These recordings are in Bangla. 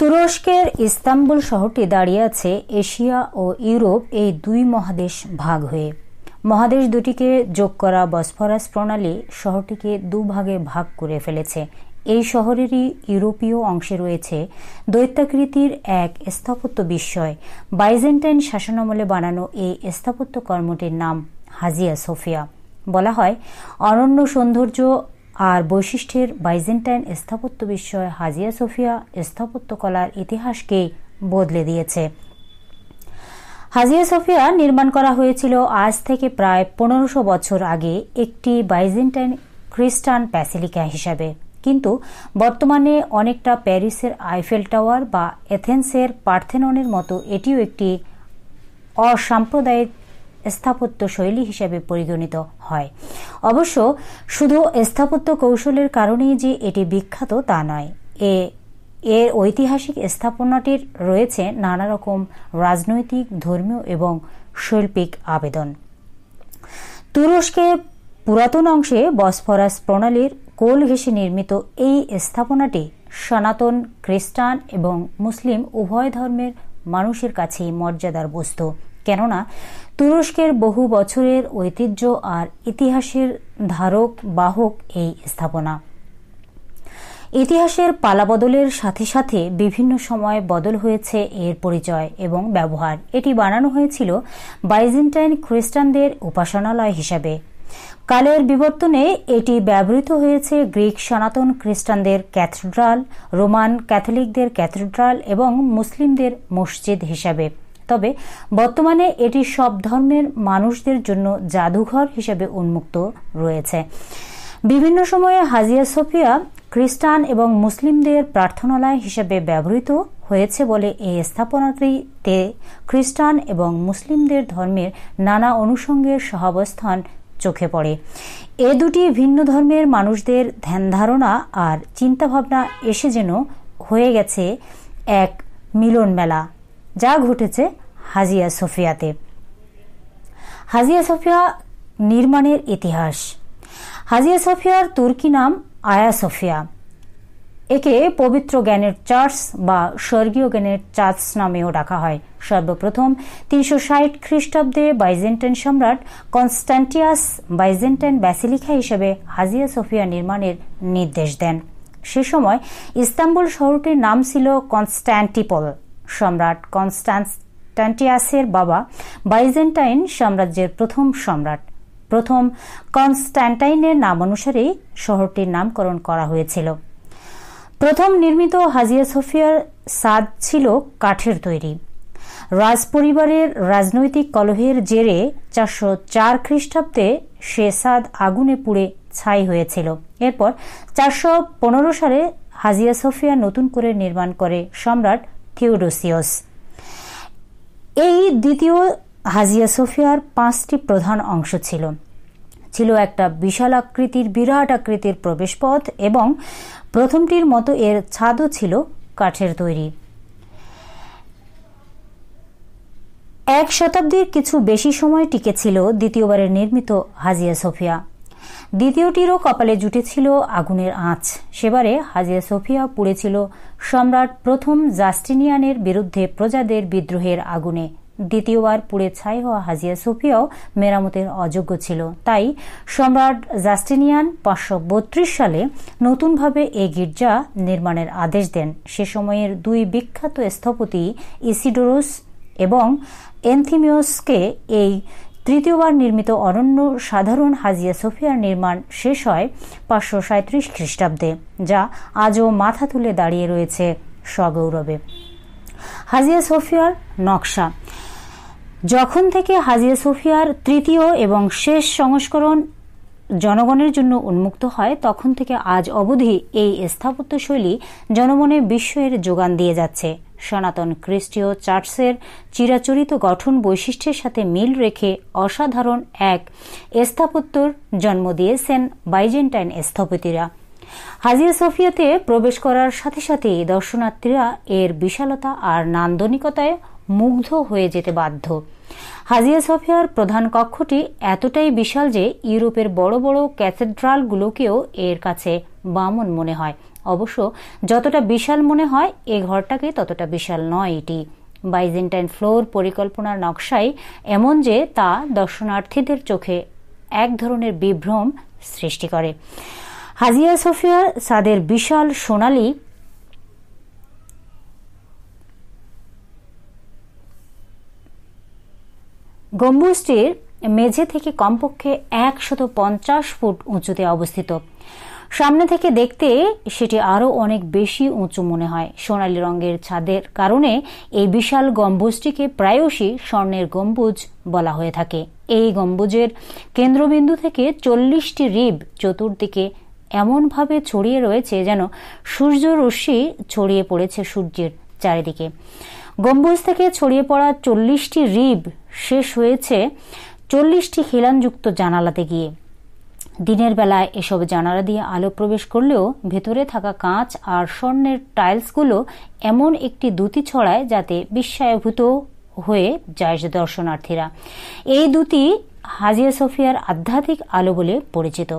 তুরস্কের ইস্তাম্বুল শহরটি দাঁড়িয়ে আছে এশিয়া ও ইউরোপ এই দুই মহাদেশ ভাগ হয়ে মহাদেশ দুটিকে যোগ করা বসফরাস প্রণালী শহরটিকে দুভাগে ভাগ করে ফেলেছে এই শহরেরই ইউরোপীয় অংশে রয়েছে দৈত্যাকৃতির এক স্থাপত্য বিস্ময় বাইজেন্টাইন শাসনামলে বানানো এই স্থাপত্য কর্মটির নাম হাজিয়া সোফিয়া বলা হয় অনন্য সৌন্দর্য আর বৈশিষ্ট্যের বাইজেন্টাইন স্থাপত্য বিষয় হাজিয়া সোফিয়া স্থাপত্যকলার ইতিহাসকে বদলে দিয়েছে হাজিয়া সোফিয়া নির্মাণ করা হয়েছিল আজ থেকে প্রায় পনেরোশো বছর আগে একটি বাইজেন্টাইন খ্রিস্টান প্যাসিলিকা হিসাবে কিন্তু বর্তমানে অনেকটা প্যারিসের আইফেল টাওয়ার বা এথেন্সের পার্থেননের মতো এটিও একটি অসাম্প্রদায়িক স্থাপত্য শৈলী হিসেবে পরিগণিত হয় অবশ্য শুধু স্থাপত্য কৌশলের কারণেই যে এটি বিখ্যাত তা নয় এ এর ঐতিহাসিক স্থাপনাটির রয়েছে নানা রকম রাজনৈতিক ধর্মীয় এবং শৈল্পিক আবেদন তুরস্কে পুরাতন অংশে বসফরাস প্রণালীর কোল ঘেঁষে নির্মিত এই স্থাপনাটি সনাতন খ্রিস্টান এবং মুসলিম উভয় ধর্মের মানুষের কাছেই মর্যাদার বস্তু কেননা তুরস্কের বহু বছরের ঐতিহ্য আর ইতিহাসের ধারক বাহক এই স্থাপনা ইতিহাসের পালাবদলের সাথে সাথে বিভিন্ন সময় বদল হয়েছে এর পরিচয় এবং ব্যবহার এটি বানানো হয়েছিল বাইজেন্টাইন খ্রিস্টানদের উপাসনালয় হিসাবে কালের বিবর্তনে এটি ব্যবহৃত হয়েছে গ্রিক সনাতন খ্রিস্টানদের ক্যাথেড্রাল রোমান ক্যাথলিকদের ক্যাথেড্রাল এবং মুসলিমদের মসজিদ হিসাবে তবে বর্তমানে এটি সব ধর্মের মানুষদের জন্য জাদুঘর হিসেবে উন্মুক্ত রয়েছে বিভিন্ন সময়ে হাজিয়া সোফিয়া খ্রিস্টান এবং মুসলিমদের প্রার্থনালয় হিসেবে ব্যবহৃত হয়েছে বলে এই স্থাপনাটিতে খ্রিস্টান এবং মুসলিমদের ধর্মের নানা অনুষঙ্গের সহাবস্থান চোখে পড়ে এ দুটি ভিন্ন ধর্মের মানুষদের ধ্যান ধারণা আর চিন্তাভাবনা এসে যেন হয়ে গেছে এক মিলন মেলা যা ঘটেছে হাজিয়া সোফিয়াতে হাজিয়া সোফিয়া নির্মাণের ইতিহাস হাজিয়া সোফিয়ার তুর্কি নাম আয়া সোফিয়া একে পবিত্র জ্ঞানের চার্চ বা স্বর্গীয় জ্ঞানের চার্চ নামেও ডাকা হয় সর্বপ্রথম তিনশো ষাট খ্রিস্টাব্দে বাইজেন্টাইন সম্রাট কনস্ট্যান্টিয়াস বাইজেন্টাইন ব্যাসিলিখা হিসেবে হাজিয়া সোফিয়া নির্মাণের নির্দেশ দেন সে সময় ইস্তাম্বুল শহরটির নাম ছিল কনস্ট্যান্টিপল সম্রাট কনস্ট্যান্টিয়াসের বাবা বাইজেন্টাইন সাম্রাজ্যের প্রথম সম্রাট প্রথম কনস্ট্যান্টাইনের নাম অনুসারেই শহরটির নামকরণ করা হয়েছিল প্রথম নির্মিত হাজিয়া সোফিয়ার সাদ ছিল কাঠের তৈরি রাজপরিবারের রাজনৈতিক কলহের জেরে চারশো চার খ্রিস্টাব্দে সে সাদ আগুনে পুড়ে ছাই হয়েছিল এরপর চারশো পনেরো সালে হাজিয়া সোফিয়া নতুন করে নির্মাণ করে সম্রাট থিওডোসিয়স এই দ্বিতীয় হাজিয়া সোফিয়ার পাঁচটি প্রধান অংশ ছিল ছিল একটা বিশাল আকৃতির বিরাট আকৃতির প্রবেশপথ এবং প্রথমটির মতো এর ছাদও ছিল কাঠের তৈরি এক শতাব্দীর কিছু বেশি সময় টিকেছিল দ্বিতীয়বারের নির্মিত হাজিয়া সোফিয়া দ্বিতীয়টিরও কপালে জুটেছিল আগুনের আঁচ সেবারে হাজিয়া সোফিয়া পুড়েছিল সম্রাট প্রথম জাস্টিনিয়ানের বিরুদ্ধে প্রজাদের বিদ্রোহের আগুনে দ্বিতীয়বার পুড়ে ছাই হওয়া হাজিয়া সোফিয়াও মেরামতের অযোগ্য ছিল তাই সম্রাট জাস্টিনিয়ান পাঁচশো বত্রিশ সালে নতুনভাবে এই গির্জা নির্মাণের আদেশ দেন সে সময়ের দুই বিখ্যাত স্থপতি ইসিডোরস এবং এনথিমিওসকে এই তৃতীয়বার নির্মিত অরণ্য সাধারণ হাজিয়া সোফিয়ার নির্মাণ শেষ হয় পাঁচশো সাঁত্রিশ খ্রিস্টাব্দে যা আজও মাথা তুলে দাঁড়িয়ে রয়েছে সগৌরবে হাজিয়া সোফিয়ার নকশা যখন থেকে হাজিয়া সোফিয়ার তৃতীয় এবং শেষ সংস্করণ জনগণের জন্য উন্মুক্ত হয় তখন থেকে আজ অবধি এই স্থাপত্যশৈলী জনমনে বিশ্বের যোগান দিয়ে যাচ্ছে সনাতন খ্রিস্টীয় চার্চের চিরাচরিত গঠন বৈশিষ্ট্যের সাথে মিল রেখে অসাধারণ এক স্থাপত্যর জন্ম দিয়েছেন বাইজেন্টাইন স্থপতিরা হাজিয়া সোফিয়াতে প্রবেশ করার সাথে সাথে দর্শনার্থীরা এর বিশালতা আর নান্দনিকতায় মুগ্ধ হয়ে যেতে বাধ্য হাজিয়া সোফিয়ার প্রধান কক্ষটি এতটাই বিশাল যে ইউরোপের বড় বড় ক্যাথেড্রালগুলোকেও এর কাছে বামন মনে হয় অবশ্য যতটা বিশাল মনে হয় এ ঘরটাকে ততটা বিশাল নয় এটি বাইজেন্টাইন ফ্লোর পরিকল্পনার নকশাই এমন যে তা দর্শনার্থীদের চোখে এক ধরনের বিভ্রম সৃষ্টি করে হাজিয়া সোফিয়া সাদের বিশাল সোনালি গম্বুজটির মেঝে থেকে কমপক্ষে একশত পঞ্চাশ ফুট উঁচুতে অবস্থিত সামনে থেকে দেখতে সেটি আরও অনেক বেশি উঁচু মনে হয় সোনালি রঙের ছাদের কারণে এই বিশাল গম্বুজটিকে প্রায়শই স্বর্ণের গম্বুজ বলা হয়ে থাকে এই গম্বুজের কেন্দ্রবিন্দু থেকে চল্লিশটি রিব চতুর্দিকে এমনভাবে ছড়িয়ে রয়েছে যেন সূর্য রশ্মি ছড়িয়ে পড়েছে সূর্যের চারিদিকে গম্বুজ থেকে ছড়িয়ে পড়া চল্লিশটি রিব শেষ হয়েছে চল্লিশটি খিলানযুক্ত জানালাতে গিয়ে দিনের বেলায় এসব জানালা দিয়ে আলো প্রবেশ করলেও ভেতরে থাকা কাঁচ আর স্বর্ণের টাইলসগুলো এমন একটি দুতি ছড়ায় যাতে বিস্ময়ভূত হয়ে যায় দর্শনার্থীরা এই দুটি হাজিয়া সোফিয়ার আধ্যাত্মিক আলো বলে পরিচিত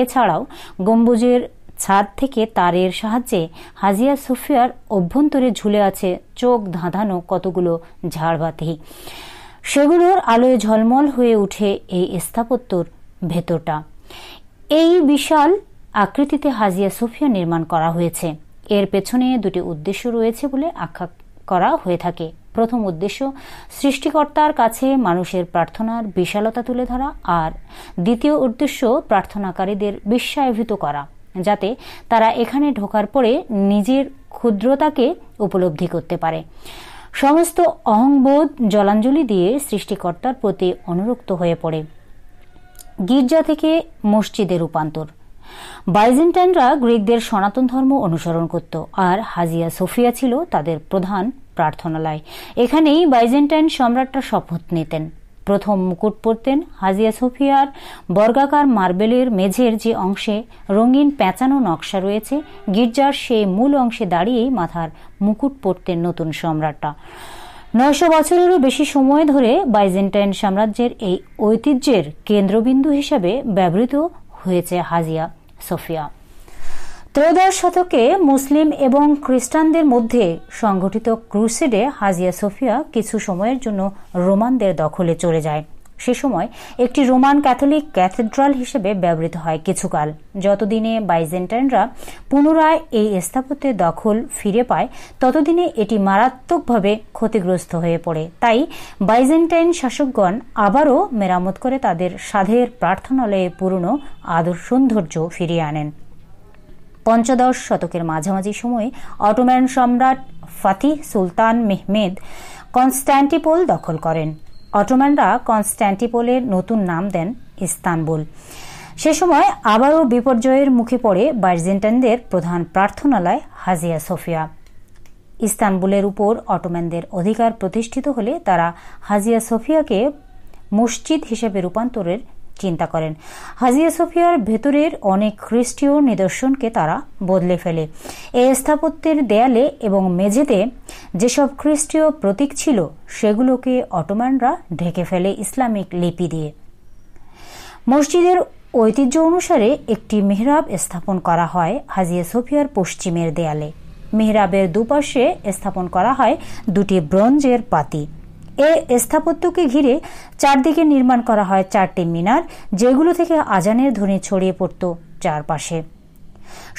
এছাড়াও গম্বুজের ছাদ থেকে তারের সাহায্যে হাজিয়া সোফিয়ার অভ্যন্তরে ঝুলে আছে চোখ ধাঁধানো কতগুলো ঝাড়বাতি সেগুলোর আলোয় ঝলমল হয়ে উঠে এই স্থাপত্যর ভেতরটা এই বিশাল আকৃতিতে হাজিয়া সোফিয়া নির্মাণ করা হয়েছে এর পেছনে দুটি উদ্দেশ্য রয়েছে বলে আখ্যা করা হয়ে থাকে প্রথম উদ্দেশ্য সৃষ্টিকর্তার কাছে মানুষের প্রার্থনার বিশালতা তুলে ধরা আর দ্বিতীয় উদ্দেশ্য প্রার্থনাকারীদের বিশ্বায়ভূত করা যাতে তারা এখানে ঢোকার পরে নিজের ক্ষুদ্রতাকে উপলব্ধি করতে পারে সমস্ত অহংবোধ জলাঞ্জলি দিয়ে সৃষ্টিকর্তার প্রতি অনুরক্ত হয়ে পড়ে গির্জা থেকে মসজিদে রূপান্তর বাইজেন্টাইনরা গ্রিকদের সনাতন ধর্ম অনুসরণ করত আর হাজিয়া সোফিয়া ছিল তাদের প্রধান প্রার্থনালয় এখানেই বাইজেন্টাইন সম্রাটটা শপথ নিতেন প্রথম মুকুট পরতেন হাজিয়া সোফিয়ার বর্গাকার মার্বেলের মেঝের যে অংশে রঙিন প্যাঁচানো নকশা রয়েছে গির্জার সেই মূল অংশে দাঁড়িয়েই মাথার মুকুট পরতেন নতুন সম্রাটটা নয়শো বছরেরও বেশি সময় ধরে বাইজেন্টাইন সাম্রাজ্যের এই ঐতিহ্যের কেন্দ্রবিন্দু হিসাবে ব্যবহৃত হয়েছে হাজিয়া সোফিয়া ত্রয়োদশ শতকে মুসলিম এবং খ্রিস্টানদের মধ্যে সংঘটিত ক্রুসেডে হাজিয়া সোফিয়া কিছু সময়ের জন্য রোমানদের দখলে চলে যায় সে সময় একটি রোমান ক্যাথলিক ক্যাথেড্রাল হিসেবে ব্যবহৃত হয় কিছুকাল যতদিনে বাইজেন্টাইনরা পুনরায় এই স্থাপত্যে দখল ফিরে পায় ততদিনে এটি মারাত্মকভাবে ক্ষতিগ্রস্ত হয়ে পড়ে তাই বাইজেন্টাইন শাসকগণ আবারও মেরামত করে তাদের সাধের প্রার্থনালয়ে পুরনো আদর সৌন্দর্য ফিরিয়ে আনেন পঞ্চদশ শতকের মাঝামাঝি সময়ে অটোম্যান সম্রাট ফাতিহ সুলতান মেহমেদ কনস্ট্যান্টিপোল দখল করেন অটোম্যানরা কনস্ট্যান্টিপোলের নতুন নাম দেন ইস্তানবুল সে সময় আবারও বিপর্যয়ের মুখে পড়ে বার্জেন্টাইনদের প্রধান প্রার্থনালয় হাজিয়া সোফিয়া ইস্তানবুলের উপর অটোম্যানদের অধিকার প্রতিষ্ঠিত হলে তারা হাজিয়া সোফিয়াকে মসজিদ হিসেবে রূপান্তরের চিন্তা করেন হাজিয়া সোফিয়ার ভেতরের অনেক খ্রিস্টীয় নিদর্শনকে তারা বদলে ফেলে এই স্থাপত্যের দেয়ালে এবং মেঝেতে যেসব খ্রিস্টীয় প্রতীক ছিল সেগুলোকে অটোম্যানরা ঢেকে ফেলে ইসলামিক লিপি দিয়ে মসজিদের ঐতিহ্য অনুসারে একটি মেহরাব স্থাপন করা হয় হাজিয়া সোফিয়ার পশ্চিমের দেয়ালে মেহরাবের দুপাশে স্থাপন করা হয় দুটি ব্রঞ্জের পাতি এ স্থাপত্যকে ঘিরে চারদিকে নির্মাণ করা হয় চারটি মিনার যেগুলো থেকে আজানের ধ্বনি ছড়িয়ে পড়ত চারপাশে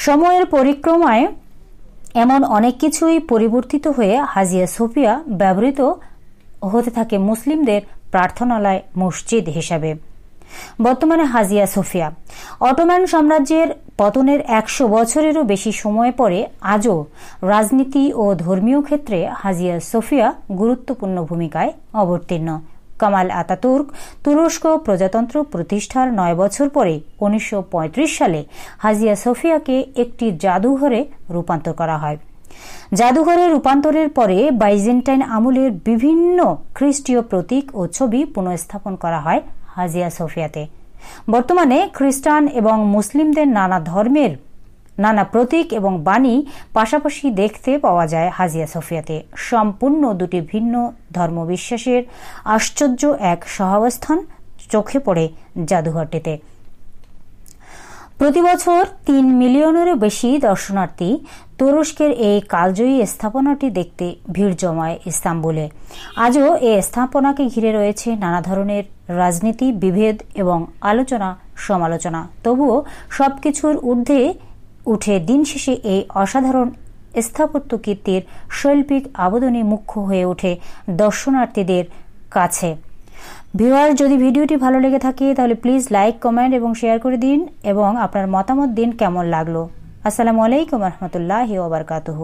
সময়ের পরিক্রমায় এমন অনেক কিছুই পরিবর্তিত হয়ে হাজিয়া সোফিয়া ব্যবহৃত হতে থাকে মুসলিমদের প্রার্থনালয় মসজিদ হিসাবে বর্তমানে হাজিয়া সোফিয়া অটোম্যান সাম্রাজ্যের পতনের একশো বছরেরও বেশি সময় পরে আজও রাজনীতি ও ধর্মীয় ক্ষেত্রে হাজিয়া সোফিয়া গুরুত্বপূর্ণ ভূমিকায় অবতীর্ণ কামাল আতাতুর্ক তুরস্ক প্রজাতন্ত্র প্রতিষ্ঠার নয় বছর পরে উনিশশো সালে হাজিয়া সোফিয়াকে একটি জাদুঘরে রূপান্তর করা হয় জাদুঘরে রূপান্তরের পরে বাইজেন্টাইন আমলের বিভিন্ন খ্রিস্টীয় প্রতীক ও ছবি পুনঃস্থাপন করা হয় হাজিয়া সোফিয়াতে বর্তমানে খ্রিস্টান এবং মুসলিমদের নানা ধর্মের নানা প্রতীক এবং বাণী পাশাপাশি দেখতে পাওয়া যায় হাজিয়া সোফিয়াতে সম্পূর্ণ দুটি ভিন্ন ধর্মবিশ্বাসের আশ্চর্য এক সহাবস্থান চোখে পড়ে জাদুঘরটিতে প্রতিবছর তিন মিলিয়নেরও বেশি দর্শনার্থী তুরস্কের এই কালজয়ী স্থাপনাটি দেখতে ভিড় জমায় ইস্তাম্বুলে আজও এই স্থাপনাকে ঘিরে রয়েছে নানা ধরনের রাজনীতি বিভেদ এবং আলোচনা সমালোচনা তবুও সব কিছুর ঊর্ধ্বে উঠে দিন শেষে এই অসাধারণ স্থাপত্য কীর্তির শৈল্পিক আবেদনে মুখ্য হয়ে ওঠে দর্শনার্থীদের কাছে ভিউয়ার যদি ভিডিওটি ভালো লেগে থাকে তাহলে প্লিজ লাইক কমেন্ট এবং শেয়ার করে দিন এবং আপনার মতামত দিন কেমন লাগলো আসসালামু আলাইকুম রহমতুল্লাহ ওবরকাতহ